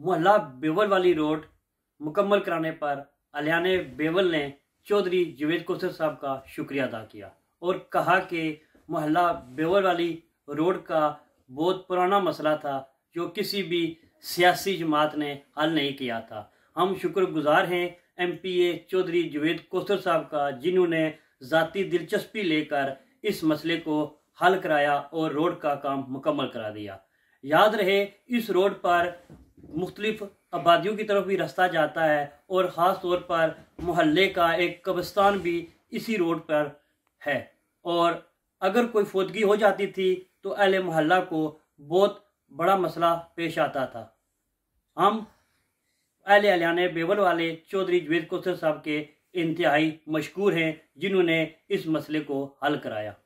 मोहल्ला बेवल वाली रोड मुकम्मल कराने पर अलियाने बेवल ने चौधरी जुवेद कौशल साहब का शुक्रिया अदा किया और कहा कि मोहल्ला बेवल वाली रोड का बहुत पुराना मसला था जो किसी भी सियासी जमात ने हल नहीं किया था हम शुक्रगुजार हैं एमपीए चौधरी जुवेद कौशल साहब का जिन्होंने ज़ाती दिलचस्पी लेकर इस मसले को हल कराया और रोड का काम मुकम्मल करा दिया याद रहे इस रोड पर मुख्तलिफ आबादियों की तरफ भी रास्ता जाता है और ख़ास तौर पर मोहल्ले का एक कब्रस्तान भी इसी रोड पर है और अगर कोई फौदगी हो जाती थी तो अहल मोहल्ला को बहुत बड़ा मसला पेश आता था हम अहल अलियाने बेवल वाले चौधरी जवेद कोसर साहब के इंतहाई मशहूर हैं जिन्होंने इस मसले को हल कराया